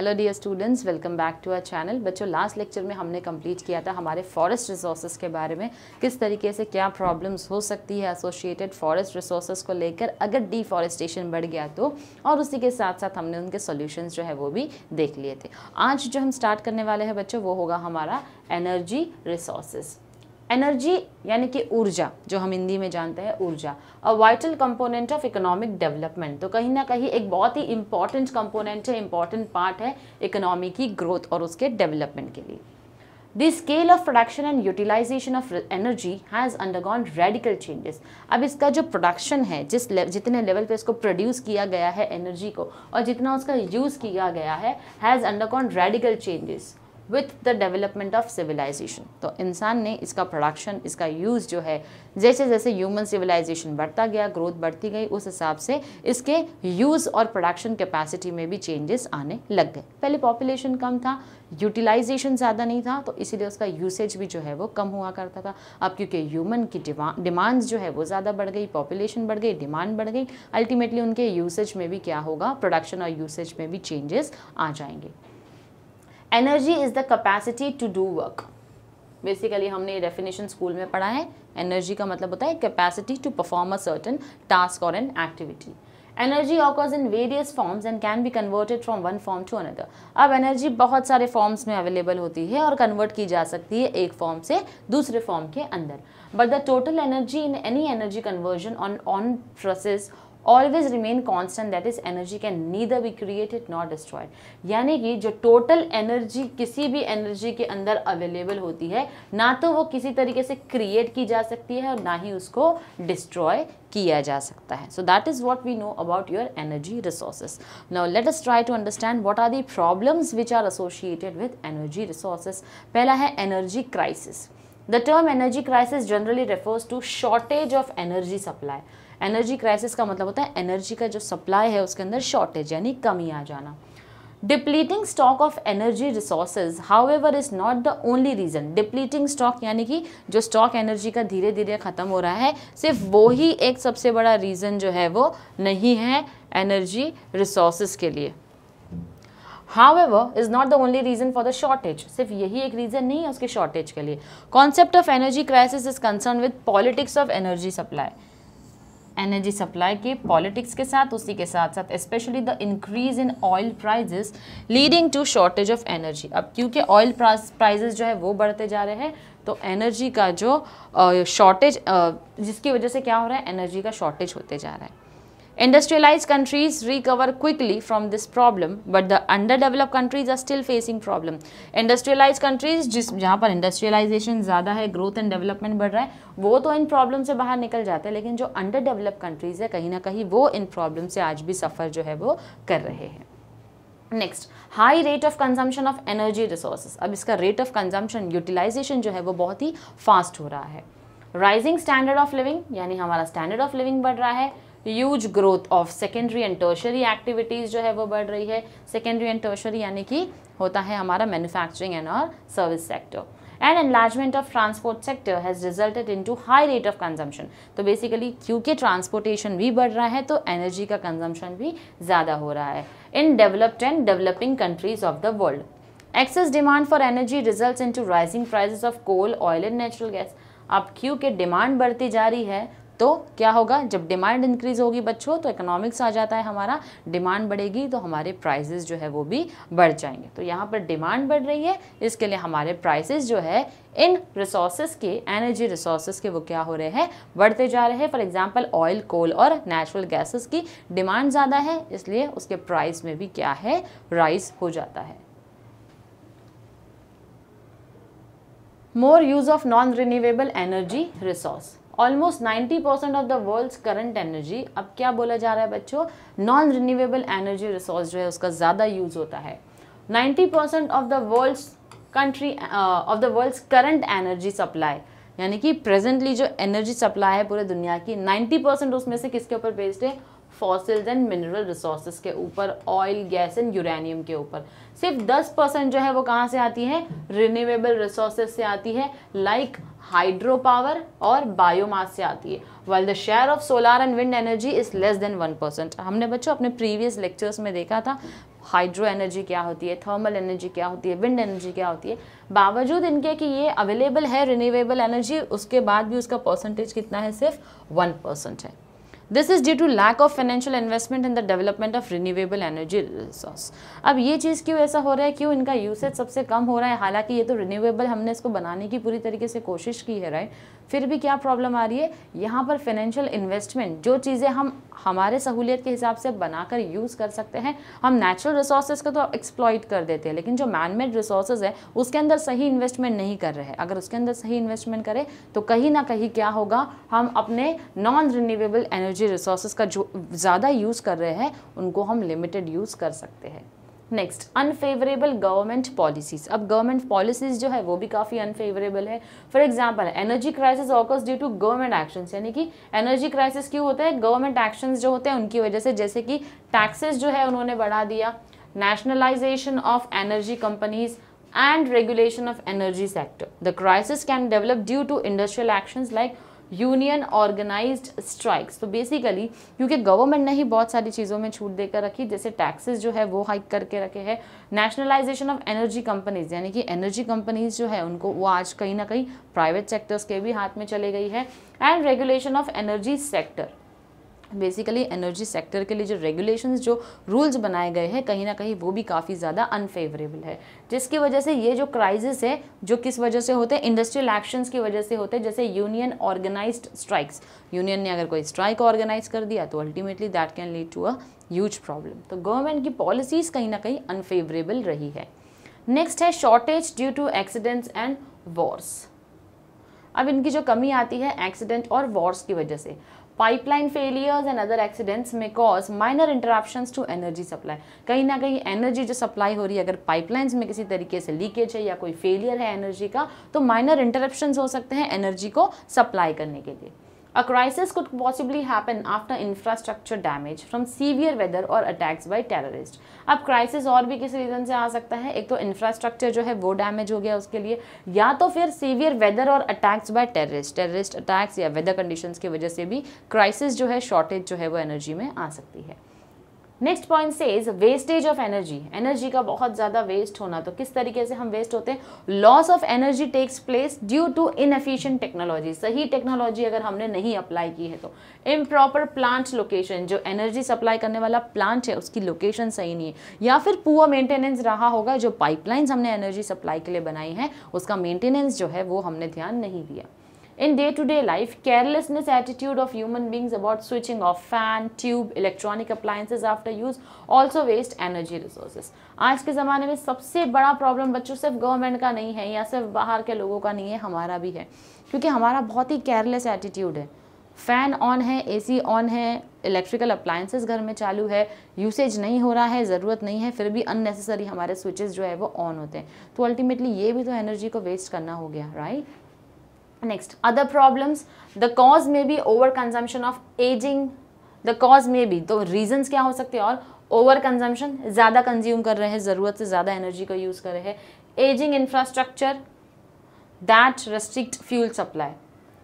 Hello dear students welcome back to our channel बच्चों last lecture में हमने complete किया था हमारे फॉरेस्ट रिसोर्सेज के बारे में किस तरीके से क्या प्रॉब्लम्स हो सकती है एसोसिएटेड फॉरेस्ट रिसोर्सेज को लेकर अगर डिफॉरेस्टेशन बढ़ गया तो और उसी के साथ साथ हमने उनके सॉल्यूशंस जो है वो भी देख लिए थे आज जो हम स्टार्ट करने वाले हैं बच्चों वो होगा हमारा एनर्जी रिसोर्सेज़ एनर्जी यानी कि ऊर्जा जो हम हिंदी में जानते हैं ऊर्जा a vital component of economic development तो कहीं ना कहीं एक बहुत ही इंपॉर्टेंट कंपोनेंट है इंपॉर्टेंट पार्ट है इकोनॉमी की ग्रोथ और उसके डेवलपमेंट के लिए the scale of production and utilization of energy has undergone radical changes अब इसका जो प्रोडक्शन है जिस लेव, जितने लेवल पे इसको प्रोड्यूस किया गया है एनर्जी को और जितना उसका यूज़ किया गया है has undergone radical changes with the development of civilization तो इंसान ने इसका प्रोडक्शन इसका यूज़ जो है जैसे जैसे ह्यूमन सिविलाइजेशन बढ़ता गया ग्रोथ बढ़ती गई उस हिसाब से इसके यूज़ और प्रोडक्शन कैपेसिटी में भी चेंजेस आने लग गए पहले पॉपुलेशन कम था यूटिलाइजेशन ज़्यादा नहीं था तो इसीलिए उसका यूसेज भी जो है वो कम हुआ करता था अब क्योंकि ह्यूमन की डिमांड्स जो है वो ज़्यादा बढ़ गई पॉपुलेशन बढ़ गई डिमांड बढ़ गई अल्टीमेटली उनके यूसेज में भी क्या होगा प्रोडक्शन और यूसेज में भी चेंजेस आ जाएंगे energy is the capacity to do work basically हमने डेफिनेशन स्कूल में पढ़ा है एनर्जी का मतलब होता है capacity to perform a certain task और an activity energy occurs in various forms and can be converted from one form to another अब एनर्जी बहुत सारे फॉर्म्स में अवेलेबल होती है और कन्वर्ट की जा सकती है एक फॉर्म से दूसरे फॉर्म के अंदर but the total energy in any energy conversion on on process always remain constant that is energy can neither be created not destroyed यानी कि जो टोटल एनर्जी किसी भी एनर्जी के अंदर अवेलेबल होती है ना तो वो किसी तरीके से क्रिएट की जा सकती है और ना ही उसको डिस्ट्रॉय किया जा सकता है so that is what we know about your energy resources now let's try to understand what are the problems which are associated with energy resources पहला है energy crisis the term energy crisis generally refers to shortage of energy supply energy crisis का मतलब होता है energy का जो supply है उसके अंदर शॉर्टेज यानी कमी आ जाना depleting stock of energy resources however is not the only reason depleting stock यानी कि जो स्टॉक एनर्जी का धीरे धीरे ख़त्म हो रहा है सिर्फ वो ही एक सबसे बड़ा रीज़न जो है वो नहीं है एनर्जी रिसोर्सेज के लिए ever is not the only reason for the shortage सिर्फ यही एक रीजन नहीं है उसके शॉर्टेज के लिए concept of energy crisis is concern with politics of energy supply energy supply के पॉलिटिक्स के साथ उसी के साथ साथ specially the increase in oil prices leading to shortage of energy अब क्योंकि ऑयल प्राइजेस जो है वो बढ़ते जा रहे हैं तो एनर्जी का जो शॉर्टेज जिसकी वजह से क्या हो रहा है एनर्जी का शॉर्टेज होते जा रहा है Industrialized countries recover quickly from this problem, but the underdeveloped countries are still facing problem. Industrialized countries जिस जहाँ पर industrialization ज़्यादा है growth and development बढ़ रहा है वो तो इन problem से बाहर निकल जाते हैं लेकिन जो underdeveloped countries है कहीं ना कहीं वो इन problem से आज भी सफ़र जो है वो कर रहे हैं next high rate of consumption of energy resources अब इसका रेट ऑफ कंजम्पशन यूटिलाइजेशन जो है वो बहुत ही फास्ट हो रहा है राइजिंग स्टैंडर्ड ऑफ लिविंग यानी हमारा स्टैंडर्ड ऑफ लिविंग बढ़ रहा है huge growth of secondary and tertiary activities जो है वो बढ़ रही है सेकेंडरी एंड टर्शरी यानी कि होता है हमारा मैन्युफैक्चरिंग एंड और service sector and enlargement of transport sector has resulted in to high rate of consumption तो बेसिकली क्योंकि ट्रांसपोर्टेशन भी बढ़ रहा है तो एनर्जी का कंजम्पशन भी ज़्यादा हो रहा है in developed and developing countries of the world excess demand for energy result in to rising prices of coal oil and natural gas अब क्योंकि डिमांड बढ़ती जा रही है तो क्या होगा जब डिमांड इंक्रीज होगी बच्चों तो इकोनॉमिक्स आ जाता है हमारा डिमांड बढ़ेगी तो हमारे प्राइसेस जो है वो भी बढ़ जाएंगे तो यहाँ पर डिमांड बढ़ रही है इसके लिए हमारे प्राइसेस जो है इन रिसोर्सेज के एनर्जी रिसोर्सेज के वो क्या हो रहे हैं बढ़ते जा रहे हैं फॉर एग्जाम्पल ऑयल कोल और नेचुरल गैसेस की डिमांड ज़्यादा है इसलिए उसके प्राइस में भी क्या है राइस हो जाता है more use of non renewable energy resource almost 90 percent of the world current energy अब क्या बोला जा रहा है बच्चों नॉन रिन्यूएबल एनर्जी रिसोर्स जो है उसका ज़्यादा यूज़ होता है 90 percent of the world country of the world current energy supply यानी कि प्रेजेंटली जो एनर्जी सप्लाई है पूरे दुनिया की 90 परसेंट उसमें से किसके ऊपर बेस्ड है फॉसिल्स एंड मिनरल रिसोर्सेज के ऊपर ऑयल गैस एंड यूरेनियम के ऊपर सिर्फ 10 परसेंट जो है वो कहाँ से आती है रिन्यूएबल रिसोर्सेज से आती है लाइक like हाइड्रो पावर और बायोमास से आती है well the share of solar and wind energy is less than one percent हमने बच्चों अपने प्रीवियस लेक्चर्स में देखा था हाइड्रो एनर्जी क्या होती है थर्मल एनर्जी क्या होती है विंड एनर्जी क्या होती है बावजूद इनके कि ये अवेलेबल है रिन्यूएबल एनर्जी उसके बाद भी उसका परसेंटेज कितना है सिर्फ वन परसेंट है this is due to lack of financial investment in the development of renewable energy resource अब ये चीज़ क्यों ऐसा हो रहा है क्यों इनका यूसेज सबसे कम हो रहा है हालांकि ये तो रिन्यूएबल हमने इसको बनाने की पूरी तरीके से कोशिश की है राइट फिर भी क्या प्रॉब्लम आ रही है यहाँ पर फाइनेंशियल इन्वेस्टमेंट जो चीज़ें हम हमारे सहूलियत के हिसाब से बनाकर यूज़ कर सकते हैं हम नेचुरल रिसोर्सेज को तो एक्सप्लॉइट कर देते हैं लेकिन जो मैनमेड रिसोर्सेज है उसके अंदर सही इन्वेस्टमेंट नहीं कर रहे हैं अगर उसके अंदर सही इन्वेस्टमेंट करें तो कहीं ना कहीं क्या होगा हम अपने नॉन रिन्यूएबल एनर्जी रिसोर्सेज का जो ज़्यादा यूज़ कर रहे हैं उनको हम लिमिटेड यूज़ कर सकते हैं नेक्स्ट अनफेवरेबल गवर्नमेंट पॉलिसीज अब गवर्नमेंट पॉलिसीज जो है वो भी काफ़ी अनफेवरेबल है for example energy crisis occurs due to government actions यानी कि एनर्जी क्राइसिस क्यों होता है गवर्नमेंट एक्शंस जो होते हैं उनकी वजह से जैसे कि टैक्सेस जो है उन्होंने बढ़ा दिया nationalisation of energy companies and regulation of energy sector the crisis can develop due to industrial action like union organise strikes तो बेसिकली क्योंकि गवर्नमेंट ने ही बहुत सारी चीज़ों में छूट देकर रखी जैसे टैक्सेस जो है वो हाइक करके रखे हैं नेशनलाइजेशन ऑफ एनर्जी कंपनीज यानी कि एनर्जी कंपनीज जो है उनको वो आज कहीं ना कहीं प्राइवेट सेक्टर्स के भी हाथ में चले गई है and regulation of energy sector basically energy sector के लिए जो रेगुलेशंस जो रूल्स बनाए गए हैं कहीं ना कहीं वो भी काफ़ी ज़्यादा अनफेवरेबल है जिसकी वजह से ये जो क्राइसिस है जो किस वजह से होते हैं इंडस्ट्रियल एक्शंस की वजह से होते हैं जैसे यूनियन ऑर्गेनाइज्ड स्ट्राइक्स यूनियन ने अगर कोई स्ट्राइक ऑर्गेनाइज कर दिया तो ultimately that can lead to a huge problem तो गवर्नमेंट की पॉलिसीज़ कहीं ना कहीं अनफेवरेबल रही है नेक्स्ट है shortage due to accidents and wars अब इनकी जो कमी आती है एक्सीडेंट और वॉर्स की वजह से pipeline failures and other accidents में cause minor interruption to energy supply कहीं ना कहीं एनर्जी जो सप्लाई हो रही है अगर पाइपलाइंस में किसी तरीके से लीकेज है या कोई फेलियर है एनर्जी का तो माइनर इंटरप्शन हो सकते हैं एनर्जी को सप्लाई करने के लिए A crisis could possibly happen after infrastructure damage from severe weather or attacks by terrorists. अब crisis और भी किस रीज़न से आ सकता है एक तो infrastructure जो है वो damage हो गया उसके लिए या तो फिर severe weather और attacks by terrorists, terrorist attacks या weather conditions की वजह से भी crisis जो है shortage जो है वो energy में आ सकती है नेक्स्ट पॉइंट से is wastage of energy energy का बहुत ज़्यादा वेस्ट होना तो किस तरीके से हम वेस्ट होते हैं loss of energy takes place due to efficient technology सही टेक्नोलॉजी अगर हमने नहीं अप्लाई की है तो इम्प्रॉपर प्लांट लोकेशन जो एनर्जी सप्लाई करने वाला प्लांट है उसकी लोकेशन सही नहीं है या फिर पुअर मेंटेनेंस रहा होगा जो पाइपलाइंस हमने एनर्जी सप्लाई के लिए बनाई है उसका मेंटेनेंस जो है वो हमने ध्यान नहीं दिया in day to day life carelessness attitude of human beings about switching off fan tube electronic appliances after use also waste energy resources. आज के ज़माने में सबसे बड़ा प्रॉब्लम बच्चों सिर्फ गवर्नमेंट का नहीं है या सिर्फ बाहर के लोगों का नहीं है हमारा भी है क्योंकि हमारा बहुत ही केयरलेस एटीट्यूड है फ़ैन ऑन है एसी ऑन है इलेक्ट्रिकल अप्लाइंसेस घर में चालू है यूसेज नहीं हो रहा है ज़रूरत नहीं है फिर भी अननेसेसरी हमारे स्विचेस जो है वो ऑन होते हैं तो अल्टीमेटली ये भी तो एनर्जी को वेस्ट करना हो गया right next other problems the cause may be over consumption of ageing the cause may be तो reasons क्या हो सकते हैं और ओवर कंजम्पशन ज़्यादा कंज्यूम कर रहे हैं ज़रूरत से ज़्यादा एनर्जी का यूज़ कर रहे हैं ageing infrastructure that restrict fuel supply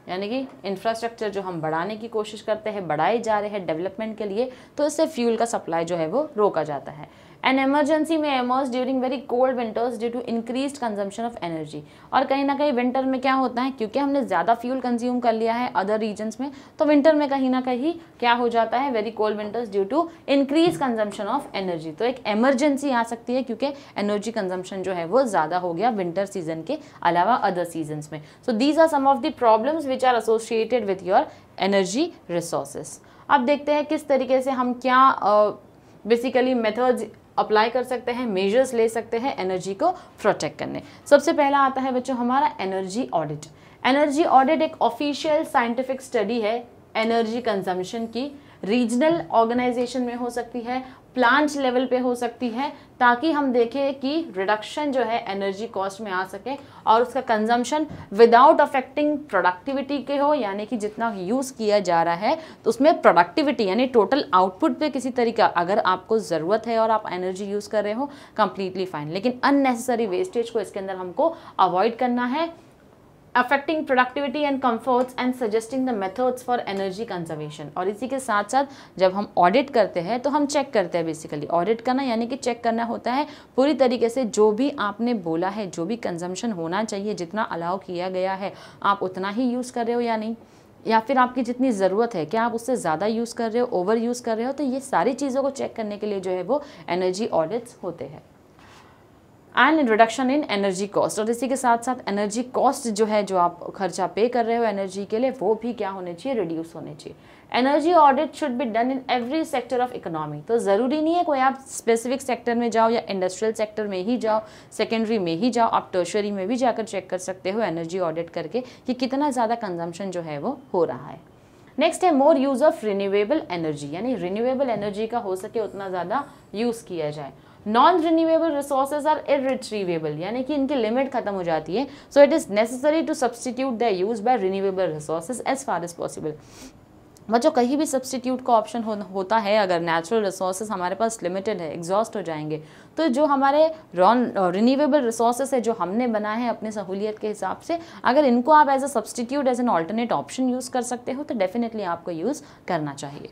यानी कि इंफ्रास्ट्रक्चर जो हम बढ़ाने की कोशिश करते हैं बढ़ाए जा रहे हैं डेवलपमेंट के लिए तो इससे फ्यूल का सप्लाई जो है वो रोका जाता है एन एमरजेंसी में emerges during very cold winters due to increase consumption of energy और कहीं ना कहीं विंटर में क्या होता है क्योंकि हमने ज़्यादा फ्यूल कंज्यूम कर लिया है अदर रीजन्स में तो विंटर में कहीं ना कहीं क्या हो जाता है very cold winters due to increase consumption of energy तो एक एमरजेंसी आ सकती है क्योंकि एनर्जी कंजम्पशन जो है वो ज़्यादा हो गया विंटर सीजन के अलावा अदर सीजन्स में so these are some of the problems which are associated with your energy resources अब देखते हैं किस तरीके से हम क्या बेसिकली मेथड्स अप्लाई कर सकते हैं मेजर्स ले सकते हैं एनर्जी को प्रोटेक्ट करने सबसे पहला आता है बच्चों हमारा एनर्जी ऑडिट एनर्जी ऑडिट एक ऑफिशियल साइंटिफिक स्टडी है एनर्जी कंजम्पशन की रीजनल ऑर्गेनाइजेशन में हो सकती है प्लांट लेवल पे हो सकती है ताकि हम देखें कि रिडक्शन जो है एनर्जी कॉस्ट में आ सके और उसका कंजम्पशन विदाउट अफेक्टिंग प्रोडक्टिविटी के हो यानी कि जितना यूज़ किया जा रहा है तो उसमें प्रोडक्टिविटी यानी टोटल आउटपुट पे किसी तरीका अगर आपको ज़रूरत है और आप एनर्जी यूज़ कर रहे हो कम्प्लीटली फाइन लेकिन अननेसेसरी वेस्टेज को इसके अंदर हमको अवॉइड करना है affecting productivity and comforts and suggesting the methods for energy conservation और इसी के साथ साथ जब हम ऑडिट करते हैं तो हम चेक करते हैं बेसिकली ऑडिट करना यानी कि चेक करना होता है पूरी तरीके से जो भी आपने बोला है जो भी कंजम्पशन होना चाहिए जितना अलाउ किया गया है आप उतना ही यूज़ कर रहे हो या नहीं या फिर आपकी जितनी ज़रूरत है क्या आप उससे ज़्यादा यूज़ कर रहे हो ओवर यूज़ कर रहे हो तो ये सारी चीज़ों को चेक करने के लिए जो है वो एनर्जी ऑडिट्स होते हैं and reduction in energy cost और इसी के साथ साथ एनर्जी कॉस्ट जो है जो आप खर्चा पे कर रहे हो एनर्जी के लिए वो भी क्या होने चाहिए रिड्यूस होने चाहिए energy audit should be done in every sector of economy तो ज़रूरी नहीं है कोई आप स्पेसिफिक सेक्टर में जाओ या इंडस्ट्रियल सेक्टर में ही जाओ सेकेंडरी में ही जाओ आप टर्शरी में भी जाकर चेक कर सकते हो एनर्जी ऑडिट करके कि कितना ज़्यादा कंजम्पशन जो है वो हो रहा है नेक्स्ट है more use of renewable energy यानी रिन्यूएबल एनर्जी का हो सके उतना ज़्यादा यूज़ किया जाए non renewable resources are irretrievable यानी कि इनकी लिमिट खत्म हो जाती है so it is necessary to substitute the use by renewable resources as far as possible बच्चों कहीं भी सब्सटीट्यूट का ऑप्शन हो, होता है अगर नेचुरल रिसोर्सेज हमारे पास लिमिटेड है एग्जॉस्ट हो जाएंगे तो जो हमारे रॉन रिन्यूएबल रिसोर्सेज है जो हमने बनाए हैं अपने सहूलियत के हिसाब से अगर इनको आप as a substitute as an alternate option use कर सकते हो तो डेफिनेटली आपको यूज़ करना चाहिए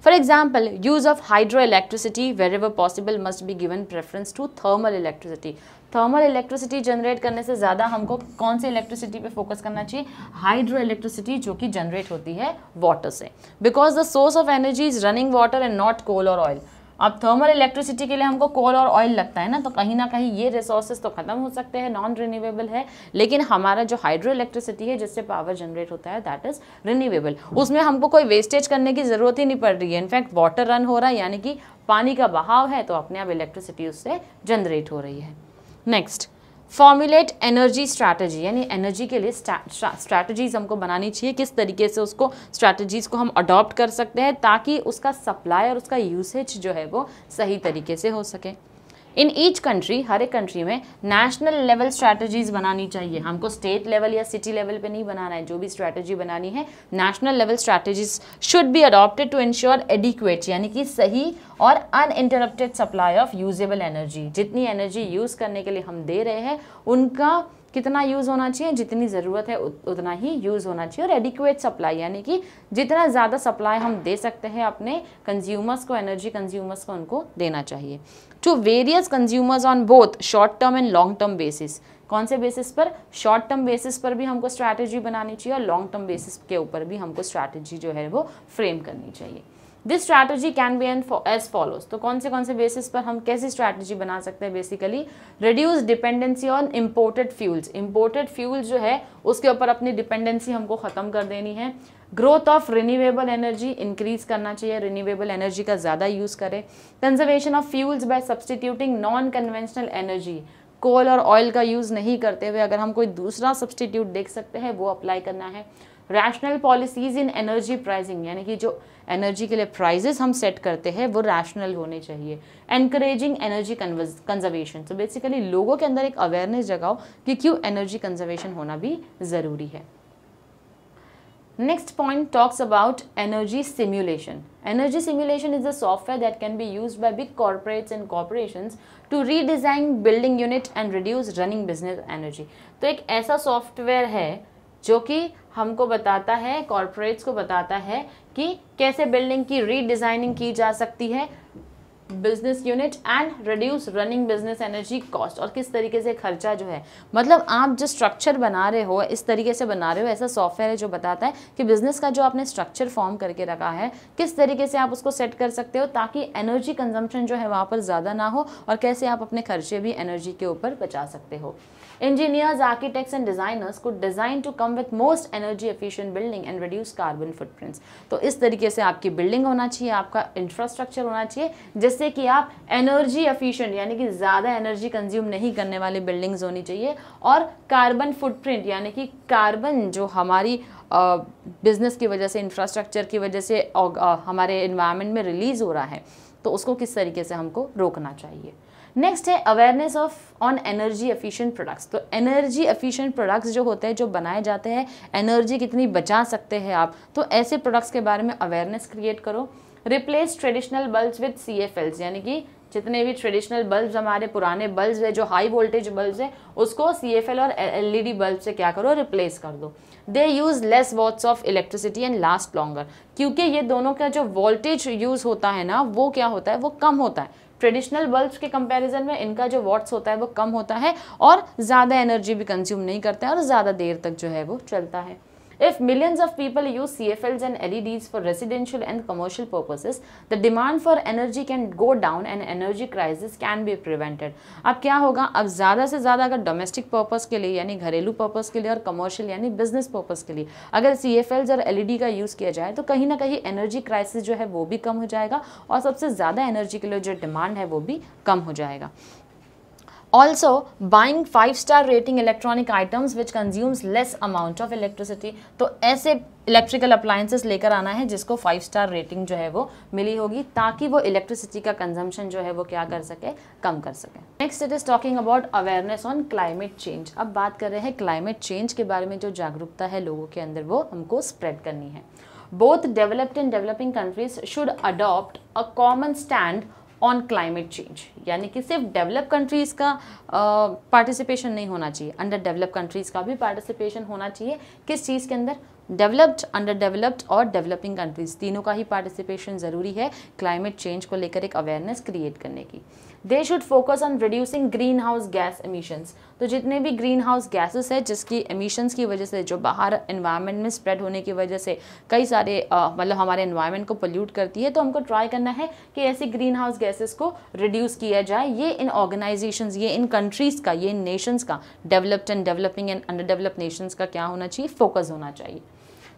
For example, use of hydroelectricity wherever possible must be given preference to thermal electricity. Thermal electricity generate करने से ज़्यादा हमको कौन सी इलेक्ट्रिसिटी पे फोकस करना चाहिए हाइड्रो इलेक्ट्रिसिटी जो कि जनरेट होती है वाटर से because the source of energy is running water and not coal और ऑयल अब थर्मल इलेक्ट्रिसिटी के लिए हमको कोल और ऑयल लगता है ना तो कहीं ना कहीं ये रिसोर्सेज तो ख़त्म हो सकते हैं नॉन रिन्यूएबल है लेकिन हमारा जो हाइड्रो इलेक्ट्रिसिटी है जिससे पावर जनरेट होता है दैट इज़ रिन्यूएबल उसमें हमको कोई वेस्टेज करने की ज़रूरत ही नहीं पड़ रही है इनफैक्ट वाटर रन हो रहा है यानी कि पानी का बहाव है तो अपने आप इलेक्ट्रिसिटी उससे जनरेट हो रही है नेक्स्ट फॉर्मुलेट एनर्जी स्ट्रैटेजी यानी एनर्जी के लिए स्ट्रैटेजीज हमको बनानी चाहिए किस तरीके से उसको स्ट्रैटेजीज को हम अडॉप्ट कर सकते हैं ताकि उसका सप्लाई और उसका यूसेज जो है वो सही तरीके से हो सके इन ईच कंट्री हर एक कंट्री में नेशनल लेवल स्ट्रैटेजीज बनानी चाहिए हमको स्टेट लेवल या सिटी लेवल पे नहीं बनाना है जो भी स्ट्रैटेजी बनानी है national level strategies should be adopted to ensure adequate यानी कि सही और uninterrupted supply of usable energy जितनी एनर्जी यूज़ करने के लिए हम दे रहे हैं उनका कितना यूज़ होना चाहिए जितनी ज़रूरत है उतना ही यूज़ होना चाहिए और एडिक्वेट सप्लाई यानी कि जितना ज़्यादा सप्लाई हम दे सकते हैं अपने कंज्यूमर्स को एनर्जी कंज्यूमर्स को उनको देना चाहिए to various consumers on both short term and long term basis कौन से बेसिस पर शॉर्ट टर्म बेसिस पर भी हमको स्ट्रैटेजी बनानी चाहिए और लॉन्ग टर्म बेसिस के ऊपर भी हमको स्ट्रैटेजी जो है वो फ्रेम करनी चाहिए this strategy can be an as follows तो कौन से कौन से बेसिस पर हम कैसी स्ट्रैटेजी बना सकते हैं basically reduce dependency on imported fuels imported fuels जो है उसके ऊपर अपनी डिपेंडेंसी हमको ख़त्म कर देनी है growth of renewable energy increase करना चाहिए रिन्यूएबल एनर्जी का ज़्यादा यूज़ करें conservation of fuels by substituting non conventional energy coal और ऑयल का यूज़ नहीं करते हुए अगर हम कोई दूसरा सब्सटीट्यूट देख सकते हैं वो अप्लाई करना है rational policies in energy pricing यानी कि जो एनर्जी के लिए प्राइजेस हम सेट करते हैं वो रैशनल होने चाहिए encouraging energy conservation so basically लोगों के अंदर एक अवेयरनेस जगाओ कि क्यों एनर्जी कंजर्वेशन होना भी ज़रूरी है next point talks about energy simulation energy simulation is a software that can be use by big corporates and corporation to redesign building unit and reduce running business energy तो एक ऐसा software है जो कि हमको बताता है कॉरपोरेट्स को बताता है कि कैसे बिल्डिंग की रीडिज़ाइनिंग की जा सकती है business unit and reduce running business energy cost और किस तरीके से खर्चा जो है मतलब आप जो स्ट्रक्चर बना रहे हो इस तरीके से बना रहे हो ऐसा सॉफ्टवेयर है जो बताता है कि बिजनेस का जो आपने स्ट्रक्चर फॉर्म करके रखा है किस तरीके से आप उसको सेट कर सकते हो ताकि एनर्जी कंजम्पशन जो है वहाँ पर ज़्यादा ना हो और कैसे आप अपने खर्चे भी एनर्जी के ऊपर बचा सकते हो इंजीनियर्स architects एंड डिज़ाइनर्स को design to come with most energy efficient building and reduce carbon footprints. तो इस तरीके से आपकी बिल्डिंग होना चाहिए आपका इंफ्रास्ट्रक्चर होना चाहिए जिससे कि आप एनर्जी एफिशिएंट यानी कि ज़्यादा एनर्जी कंज्यूम नहीं करने वाली बिल्डिंग्स होनी चाहिए और कार्बन फुटप्रिंट यानी कि कार्बन जो हमारी बिज़नेस की वजह से इंफ्रास्ट्रक्चर की वजह से हमारे इन्वायरमेंट में रिलीज़ हो रहा है तो उसको किस तरीके से हमको रोकना चाहिए नेक्स्ट है awareness of on energy efficient products तो एनर्जी एफिशिएंट प्रोडक्ट्स जो होते हैं जो बनाए जाते हैं एनर्जी कितनी बचा सकते हैं आप तो ऐसे प्रोडक्ट्स के बारे में अवेयरनेस क्रिएट करो replace traditional bulb with C F Ls यानी कि जितने भी ट्रेडिशनल बल्ब्स हमारे पुराने बल्ब्स है जो हाई वोल्टेज बल्ब्स है उसको सी एफ एल और एल ई डी बल्ब से क्या करो रिप्लेस कर दो they use less watts of electricity and last longer क्योंकि ये दोनों का जो वोल्टेज यूज़ होता है ना वो क्या होता है वो कम होता है ट्रेडिशनल बल्ब के कंपैरिजन में इनका जो वॉट्स होता है वो कम होता है और ज़्यादा एनर्जी भी कंज्यूम नहीं करता है और ज़्यादा देर तक जो है वो चलता है If millions of people use CFLs and LEDs for residential and commercial purposes, the demand for energy can go down and energy crisis can be prevented. अब क्या होगा अब ज़्यादा से ज़्यादा अगर डोमेस्टिक पर्पज़ के लिए यानी घरेलू पर्पज़ के लिए और कमर्शियल यानी बिजनेस पर्पज़ के लिए अगर सी और एल e का यूज़ किया जाए तो कहीं ना कहीं एनर्जी क्राइसिस जो है वो भी कम हो जाएगा और सबसे ज़्यादा एनर्जी के लिए जो डिमांड है वो भी कम हो जाएगा also buying five star rating electronic items which consumes less amount of electricity तो ऐसे इलेक्ट्रिकल अप्लाइंसेस लेकर आना है जिसको फाइव स्टार रेटिंग जो है वो मिली होगी ताकि वो इलेक्ट्रिसिटी का कंजम्पशन जो है वो क्या कर सके कम कर सके next it is talking about awareness on climate change अब बात कर रहे हैं क्लाइमेट चेंज के बारे में जो जागरूकता है लोगों के अंदर वो हमको स्प्रेड करनी है both developed and developing countries should adopt a common stand on climate change यानी कि सिर्फ डेवलप कंट्रीज़ का पार्टिसिपेशन नहीं होना चाहिए अंडर डेवलप कंट्रीज़ का भी पार्टिसिपेशन होना चाहिए किस चीज़ के अंदर डेवलप्ड अंडर डेवलप्ड और डेवलपिंग कंट्रीज तीनों का ही पार्टिसिपेशन ज़रूरी है क्लाइमेट चेंज को लेकर एक अवेयरनेस क्रिएट करने की they should focus on reducing green house gas emissions तो जितने भी ग्रीन हाउस गैसेस है जिसकी एमिशंस की वजह से जो बाहर इन्वायरमेंट में स्प्रेड होने की वजह से कई सारे मतलब हमारे इन्वायरमेंट को पोल्यूट करती है तो हमको ट्राई करना है कि ऐसी ग्रीन हाउस गैसेस को रिड्यूस किया जाए ये इन ऑर्गेनाइजेशन ये इन कंट्रीज़ का ये इन नेशंस का developed and developing and under developed nations का क्या होना चाहिए फोकस होना चाहिए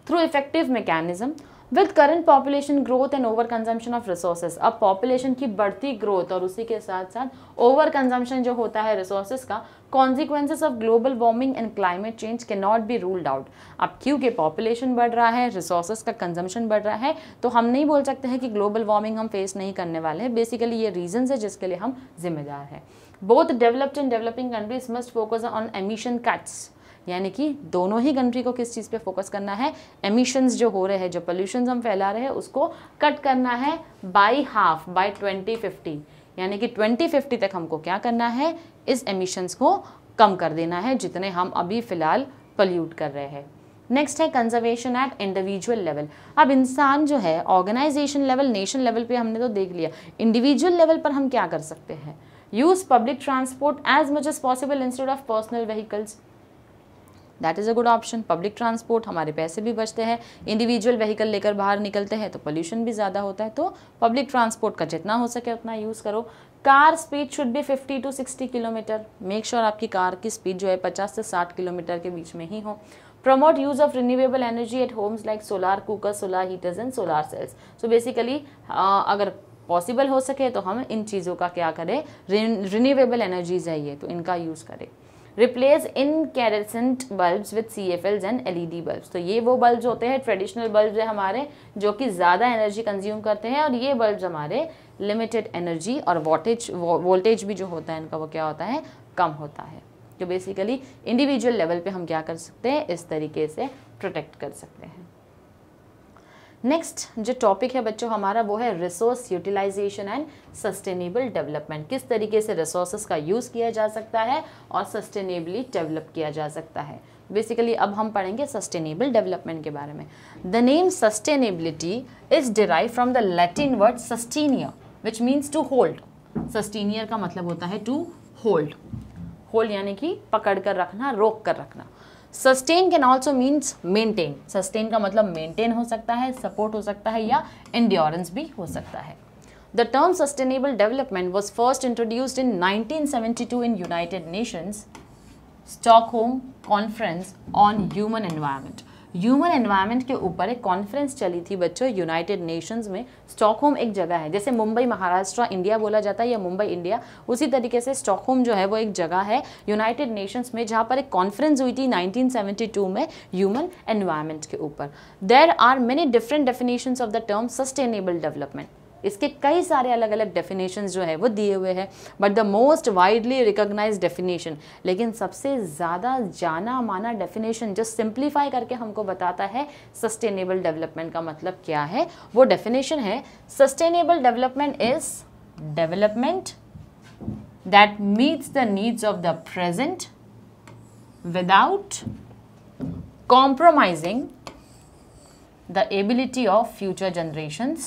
through effective mechanism with current population growth and over consumption of resources अब पॉपुलेशन की बढ़ती ग्रोथ और उसी के साथ साथ ओवर कंजम्पशन जो होता है रिसोर्सेज का consequences of global warming and climate change के नॉट बी रूल्ड आउट अब क्योंकि पॉपुलेशन बढ़ रहा है रिसोर्सेज का कंजम्पशन बढ़ रहा है तो हम नहीं बोल सकते हैं कि ग्लोबल वार्मिंग हम फेस नहीं करने वाले हैं बेसिकली ये रीजन्स है जिसके लिए हम जिम्मेदार हैं both developed and developing countries must focus on emission cuts यानी कि दोनों ही कंट्री को किस चीज़ पे फोकस करना है एमिशंस जो हो रहे हैं जो पोल्यूशन हम फैला रहे हैं उसको कट करना है by half by twenty fifty यानी कि ट्वेंटी फिफ्टी तक हमको क्या करना है इस एमिशंस को कम कर देना है जितने हम अभी फ़िलहाल पल्यूट कर रहे हैं नेक्स्ट है कंजर्वेशन एट इंडिविजुअल लेवल अब इंसान जो है ऑर्गेनाइजेशन लेवल नेशन लेवल पे हमने तो देख लिया इंडिविजुअल लेवल पर हम क्या कर सकते हैं use public transport as much as possible instead of personal vehicles that is a good option public transport हमारे पैसे भी बचते हैं इंडिविजुअल व्हीकल लेकर बाहर निकलते हैं तो पोल्यूशन भी ज़्यादा होता है तो पब्लिक ट्रांसपोर्ट का जितना हो सके उतना यूज़ करो कार स्पीड शुड भी 50 टू 60 किलोमीटर मेक श्योर आपकी कार की स्पीड जो है 50 से 60 किलोमीटर के बीच में ही हो promote use of renewable energy at homes like solar cooker solar heaters and solar cells so basically अगर पॉसिबल हो सके तो हम इन चीज़ों का क्या करें रिन्यूएबल एनर्जीज है ये तो इनका यूज़ करें replace in incandescent bulb with C F Ls and L E D bulb तो ये वो बल्ब होते हैं ट्रेडिशनल बल्ब है हमारे जो कि ज़्यादा एनर्जी कंज्यूम करते हैं और ये बल्ब हमारे लिमिटेड एनर्जी और वोटेज वोल्टेज भी जो होता है इनका वो क्या होता है कम होता है तो बेसिकली इंडिविजुअल लेवल पे हम क्या कर सकते हैं इस तरीके से प्रोटेक्ट कर सकते हैं नेक्स्ट जो टॉपिक है बच्चों हमारा वो है resource utilisation and sustainable development किस तरीके से रिसोर्स का यूज़ किया जा सकता है और सस्टेनेबली डेवलप किया जा सकता है बेसिकली अब हम पढ़ेंगे सस्टेनेबल डेवलपमेंट के बारे में the name sustainability is derive from the Latin word sustinere which means to hold sustinere का मतलब होता है टू होल्ड होल्ड यानी कि पकड़ कर रखना रोक कर रखना sustain can also means maintain sustain का मतलब मेंटेन हो सकता है सपोर्ट हो सकता है या एंड्योरेंस भी हो सकता है the term sustainable development was first introduced in 1972 in United Nations Stockholm conference on human environment human environment के ऊपर एक कॉन्फ्रेंस चली थी बच्चों यूनाइटेड नेशंस में स्टॉकहोम एक जगह है जैसे मुंबई महाराष्ट्र इंडिया बोला जाता है या मुंबई इंडिया उसी तरीके से स्टॉकहोम जो है वो एक जगह है यूनाइटेड नेशंस में जहाँ पर एक कॉन्फ्रेंस हुई थी 1972 में ह्यूमन एनवायरमेंट के ऊपर there are many different definitions of the term sustainable development इसके कई सारे अलग अलग डेफिनेशन जो है वो दिए हुए हैं but the most widely recognise definition लेकिन सबसे ज़्यादा जाना माना डेफिनेशन जो सिंप्लीफाई करके हमको बताता है सस्टेनेबल डेवलपमेंट का मतलब क्या है वो डेफिनेशन है sustainable development is development that meets the needs of the present without compromising the ability of future generations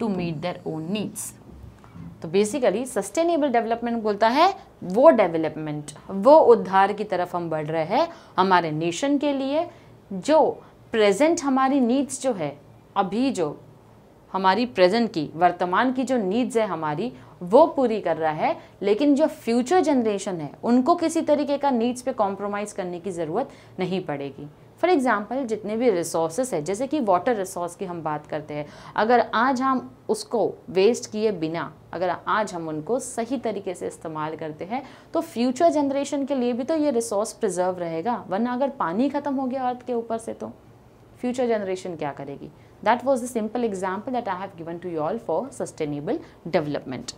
to meet their own needs तो बेसिकली सस्टेनेबल डेवलपमेंट बोलता है वो डेवलपमेंट वो उद्धार की तरफ हम बढ़ रहे हैं हमारे नेशन के लिए जो प्रेजेंट हमारी नीड्स जो है अभी जो हमारी प्रेजेंट की वर्तमान की जो नीड्स है हमारी वो पूरी कर रहा है लेकिन जो फ्यूचर जनरेशन है उनको किसी तरीके का नीड्स पे कॉम्प्रोमाइज़ करने की ज़रूरत नहीं पड़ेगी फॉर एग्ज़ाम्पल जितने भी रिसोर्सेस है जैसे कि वाटर रिसोर्स की हम बात करते हैं अगर आज हम उसको वेस्ट किए बिना अगर आज हम उनको सही तरीके से इस्तेमाल करते हैं तो फ्यूचर जनरेशन के लिए भी तो ये रिसोर्स प्रिजर्व रहेगा वरना अगर पानी ख़त्म हो गया अर्थ के ऊपर से तो फ्यूचर जनरेशन क्या करेगी that was the simple example that I have given to you all for sustainable development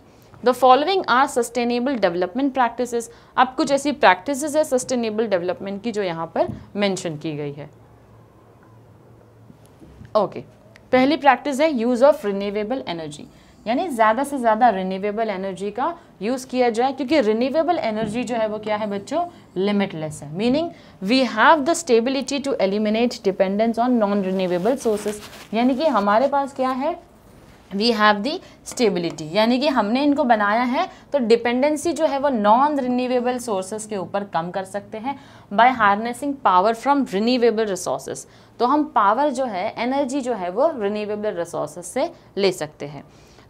the following are sustainable development practices अब कुछ ऐसी प्रैक्टिसेस है सस्टेनेबल डेवलपमेंट की जो यहाँ पर मेंशन की गई है ओके okay. पहली प्रैक्टिस है यूज़ ऑफ रिन्यूएबल एनर्जी यानी ज़्यादा से ज़्यादा रिन्यूएबल एनर्जी का यूज़ किया जाए क्योंकि रिन्यूएबल एनर्जी जो है वो क्या है बच्चों लिमिटलेस है meaning we have the stability to eliminate dependence on non renewable sources यानी कि हमारे पास क्या है वी हैव दी स्टेबिलिटी यानी कि हमने इनको बनाया है तो डिपेंडेंसी जो है वो नॉन रिन्यूएबल सोर्सेज के ऊपर कम कर सकते हैं by harnessing power from renewable resources तो हम पावर जो है एनर्जी जो है वो रिन्यूएबल रिसोर्सेज से ले सकते हैं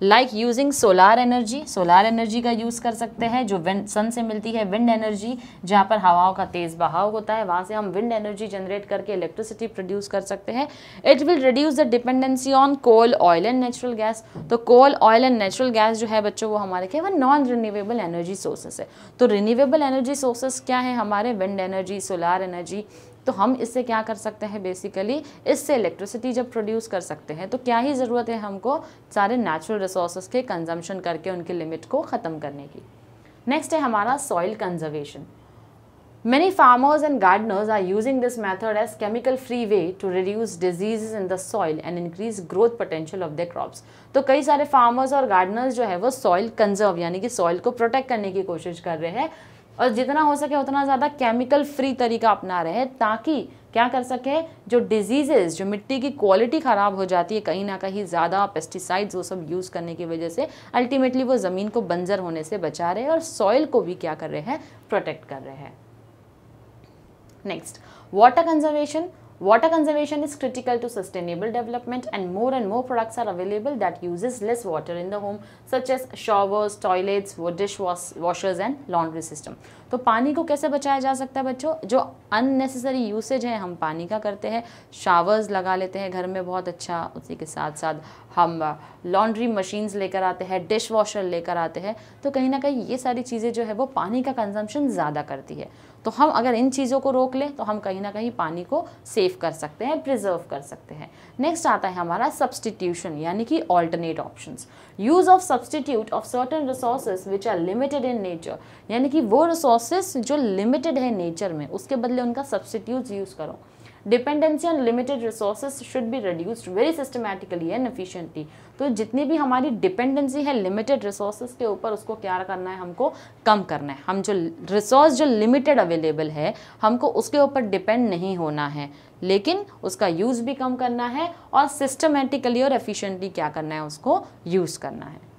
like using solar energy solar energy का यूज़ कर सकते हैं जो विंड सन से मिलती है विंड एनर्जी जहाँ पर हवाओं का तेज़ बहाव होता है वहाँ से हम विंड एनर्जी जनरेट करके इलेक्ट्रिसिटी प्रोड्यूस कर सकते हैं it will reduce the dependency on coal oil and natural gas तो coal oil and natural gas जो है बच्चों वो हमारे क्या है नॉन रिन्यूएबल एनर्जी सोर्सेस है तो रिन्यूएबल एनर्जी सोर्सेस क्या है हमारे विंड एनर्जी सोलार एनर्जी तो हम इससे क्या कर सकते हैं बेसिकली इससे इलेक्ट्रिसिटी जब प्रोड्यूस कर सकते हैं तो क्या ही ज़रूरत है हमको सारे नेचुरल रिसोर्सेज के कंजम्पशन करके उनके लिमिट को ख़त्म करने की नेक्स्ट है हमारा soil conservation many farmers and gardeners are using this method as chemical free way to reduce disease in the soil and increase growth potential of the crops तो कई सारे फार्मर्स और गार्डनर्स जो है वो सॉइल कंजर्व यानी कि soil को प्रोटेक्ट करने की कोशिश कर रहे हैं और जितना हो सके उतना ज़्यादा केमिकल फ्री तरीका अपना रहे ताकि क्या कर सके जो डिजीजेज जो मिट्टी की क्वालिटी ख़राब हो जाती है कहीं ना कहीं ज़्यादा पेस्टिसाइड्स वो सब यूज़ करने की वजह से अल्टीमेटली वो ज़मीन को बंजर होने से बचा रहे हैं और सॉइल को भी क्या कर रहे हैं प्रोटेक्ट कर रहे हैं next water conservation Water conservation is critical to sustainable development and more and more products are available that uses less water in the home such as showers, toilets, dish washers and laundry system. तो पानी को कैसे बचाया जा सकता है बच्चों जो अननेसेसरी यूसेज है हम पानी का करते हैं शावर्स लगा लेते हैं घर में बहुत अच्छा उसी के साथ साथ हम लॉन्ड्री मशीन्स लेकर आते हैं डिश वॉशर लेकर आते हैं तो कहीं ना कहीं ये सारी चीज़ें जो है वो पानी का कंजम्पशन ज़्यादा करती है तो हम अगर इन चीज़ों को रोक लें तो हम कहीं ना कहीं पानी को सेव कर सकते हैं प्रिजर्व कर सकते हैं नेक्स्ट आता है हमारा सब्सटीट्यूशन यानी कि alternate option use of substitute of certain resources which are limited in nature यानी कि वो रिसोर्सेज जो लिमिटेड है नेचर में उसके बदले उनका सब्सटीट्यूट यूज़ करो dependency on limited resources should be reduced very systematically and efficiently तो जितनी भी हमारी डिपेंडेंसी है लिमिटेड रिसोर्सेज के ऊपर उसको क्या करना है हमको कम करना है हम जो रिसोर्स जो लिमिटेड अवेलेबल है हमको उसके ऊपर डिपेंड नहीं होना है लेकिन उसका यूज़ भी कम करना है और सिस्टमेटिकली और एफिशिएंटली क्या करना है उसको यूज़ करना है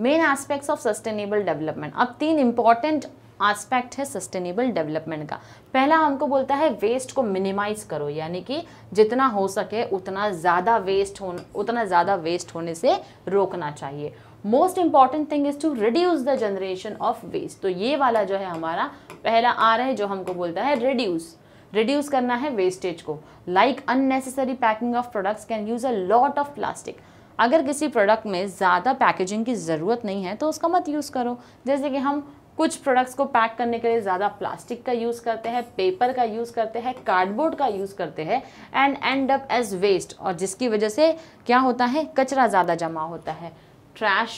main aspects of sustainable development अब तीन इंपॉर्टेंट आस्पेक्ट है सस्टेनेबल डेवलपमेंट का पहला हमको बोलता है वेस्ट को मिनिमाइज करो यानी कि जितना हो सके उतना ज़्यादा वेस्ट हो उतना ज़्यादा वेस्ट होने से रोकना चाहिए most important thing is to reduce the generation of waste तो ये वाला जो है हमारा पहला आ रहा है जो हमको बोलता है रिड्यूस रिड्यूस करना है वेस्टेज को like unnecessary packing of products can use a lot of plastic अगर किसी प्रोडक्ट में ज़्यादा पैकेजिंग की ज़रूरत नहीं है तो उसका मत यूज़ करो जैसे कि हम कुछ प्रोडक्ट्स को पैक करने के लिए ज़्यादा प्लास्टिक का यूज़ करते हैं पेपर का यूज़ करते हैं कार्डबोर्ड का यूज़ करते हैं and end up as waste और जिसकी वजह से क्या होता है कचरा ज़्यादा जमा होता है ट्रैश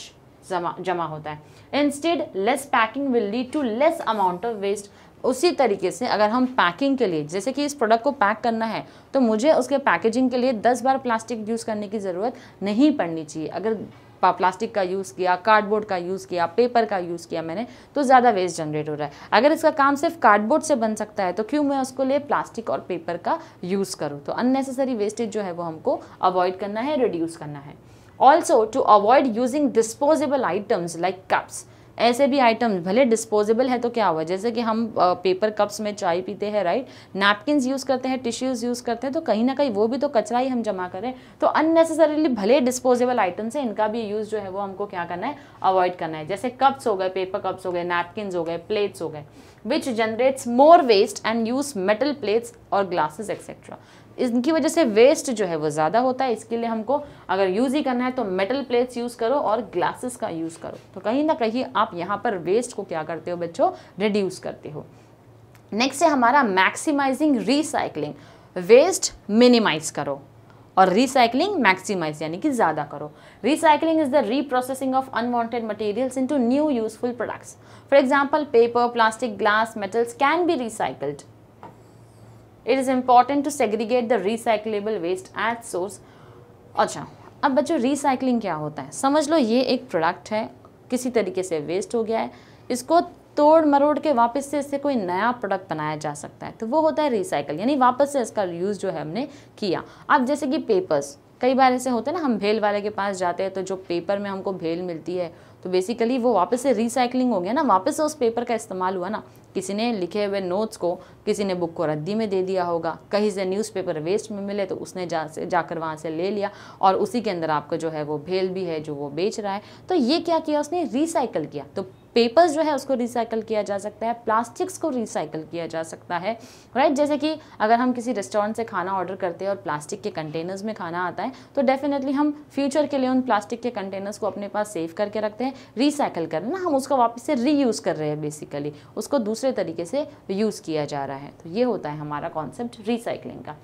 जमा जमा होता है instead less packing will lead to less amount of waste उसी तरीके से अगर हम पैकिंग के लिए जैसे कि इस प्रोडक्ट को पैक करना है तो मुझे उसके पैकेजिंग के लिए दस बार प्लास्टिक यूज़ करने की ज़रूरत नहीं पड़नी चाहिए अगर प्लास्टिक का यूज़ किया कार्डबोर्ड का यूज़ किया पेपर का यूज़ किया मैंने तो ज़्यादा वेस्ट जनरेट हो रहा है अगर इसका काम सिर्फ कार्डबोर्ड से बन सकता है तो क्यों मैं उसको ले प्लास्टिक और पेपर का यूज़ करूँ तो अननेसेसरी वेस्टेज जो है वो हमको अवॉइड करना है रिड्यूस करना है also to avoid using disposable items like cups ऐसे भी आइटम्स भले डिस्पोजेबल है तो क्या हुआ जैसे कि हम पेपर कप्स में चाय पीते हैं राइट नैपकिन यूज़ करते हैं टिश्यूज़ यूज़ करते हैं तो कहीं ना कहीं वो भी तो कचरा ही हम जमा करें तो अननेसेसरीली भले डिस्पोजेबल आइटम्स है इनका भी यूज़ जो है वो हमको क्या करना है अवॉइड करना है जैसे कप्स हो गए पेपर कप्स हो गए नैपकिन हो गए प्लेट्स हो गए which generates more waste and use metal plates और ग्लासेस एक्सेट्रा इनकी वजह से वेस्ट जो है वो ज़्यादा होता है इसके लिए हमको अगर यूज़ ही करना है तो मेटल प्लेट्स यूज़ करो और ग्लासेस का यूज़ करो तो कहीं ना कहीं आप यहाँ पर वेस्ट को क्या करते हो बच्चों रिड्यूस करते हो नेक्स्ट है हमारा मैक्सिमाइजिंग रिसाइकलिंग वेस्ट मिनिमाइज करो और रिसाइकलिंग मैक्सिमाइज यानी कि ज़्यादा करो recycling is the reprocessing of unwanted materials into new useful products for example paper plastic glass metals can be recycled it is important to segregate the recyclable waste at source अच्छा अब बच्चों recycling क्या होता है समझ लो ये एक product है किसी तरीके से वेस्ट हो गया है इसको तोड़ मरोड़ के वापस से इससे कोई नया प्रोडक्ट बनाया जा सकता है तो वो होता है रिसाइकल यानी वापस से इसका यूज़ जो है हमने किया अब जैसे कि पेपर्स कई बार ऐसे होते हैं ना हम भेल वाले के पास जाते हैं तो जो पेपर में हमको भेल मिलती है तो बेसिकली वो वापस से रिसाइकलिंग हो गया ना वापस से उस पेपर का इस्तेमाल हुआ ना किसी ने लिखे हुए नोट्स को किसी ने बुक को रद्दी में दे दिया होगा कहीं से न्यूज़पेपर वेस्ट में मिले तो उसने जा से जाकर वहाँ से ले लिया और उसी के अंदर आपका जो है वो भेल भी है जो वो बेच रहा है तो ये क्या किया उसने रिसाइकिल किया तो पेपर्स जो है उसको रिसाइकल किया जा सकता है प्लास्टिक्स को रिसाइकल किया जा सकता है राइट जैसे कि अगर हम किसी रेस्टोरेंट से खाना ऑर्डर करते हैं और प्लास्टिक के कंटेनर्स में खाना आता है तो डेफिनेटली हम फ्यूचर के लिए उन प्लास्टिक के कंटेनर्स को अपने पास सेव करके रखते हैं रिसाइकल कर ना हम उसको वापस से रीयूज़ कर रहे हैं बेसिकली उसको दूसरे तरीके से यूज़ किया जा रहा है तो ये होता है हमारा कॉन्सेप्ट रिसाइकलिंग का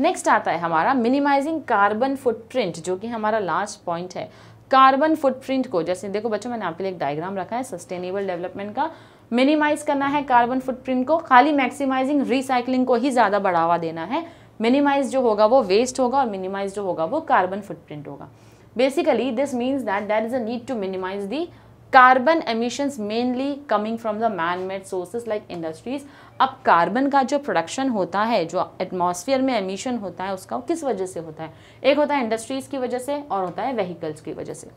नेक्स्ट आता है हमारा मिनिमाइजिंग कार्बन फुटप्रिंट जो कि हमारा लास्ट पॉइंट है कार्बन फुटप्रिंट को जैसे देखो बच्चों मैंने आपके लिए एक डायग्राम रखा है सस्टेनेबल डेवलपमेंट का मिनिमाइज करना है कार्बन फुटप्रिंट को खाली मैक्सिमाइजिंग रिसाइकलिंग को ही ज़्यादा बढ़ावा देना है मिनिमाइज जो होगा वो वेस्ट होगा और मिनिमाइज जो होगा वो कार्बन फुटप्रिंट होगा basically this means that that is a need to minimise the carbon emissions mainly coming from the man made sources like industries अब कार्बन का जो प्रोडक्शन होता है जो एटमॉस्फेयर में एमिशन होता है उसका किस वजह से होता है एक होता है इंडस्ट्रीज़ की वजह से और होता है व्हीकल्स की वजह से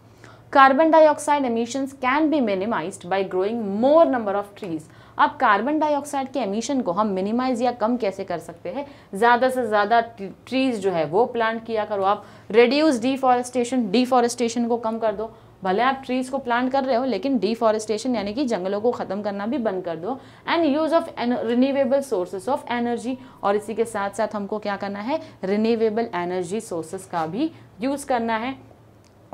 carbon dioxide emissions can be minimised by growing more number of trees अब कार्बन डाइऑक्साइड के एमिशन को हम मिनिमाइज या कम कैसे कर सकते हैं ज़्यादा से ज़्यादा ट्रीज़ जो है वो प्लांट किया करो आप रिड्यूस डिफॉरेस्टेशन डिफॉरेस्टेशन को कम कर दो भले आप ट्रीज़ को प्लांट कर रहे हो लेकिन डिफॉरेस्टेशन यानी कि जंगलों को ख़त्म करना भी बंद कर दो and use of renewable sources of energy और इसी के साथ साथ हमको क्या करना है रिन्यूएबल एनर्जी सोर्सेज का भी यूज़ करना है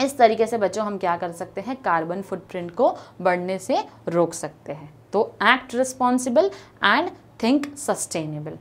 इस तरीके से बच्चों हम क्या कर सकते हैं कार्बन फुटप्रिंट को बढ़ने से रोक सकते हैं तो act responsible and think sustainable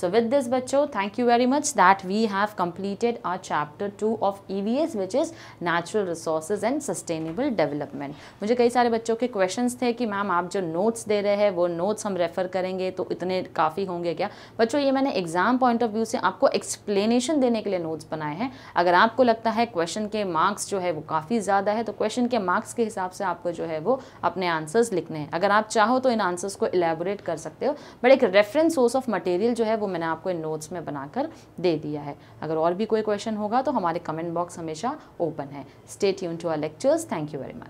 So with this bachcho thank you very much that we have completed our chapter 2 of EVS which is Natural Resources and Sustainable Development. mujhe kai sare bachcho ke questions the ki ma'am aap jo notes de rahe hai wo notes hum refer karenge to itne kafi honge kya bachcho ye maine exam point of view se aapko explanation dene ke liye notes banaye hain agar aapko lagta hai question ke marks jo hai wo kafi zyada hai to question ke marks ke hisab se aapko jo hai wo apne answers likhne hain agar aap chaho to in answers ko elaborate kar sakte ho but ek reference source of material jo hai wo मैंने आपको इन notes में बनाकर दे दिया है अगर और भी कोई क्वेश्चन होगा तो हमारे कमेंट बॉक्स हमेशा ओपन है स्टेट यून to our lectures thank you very much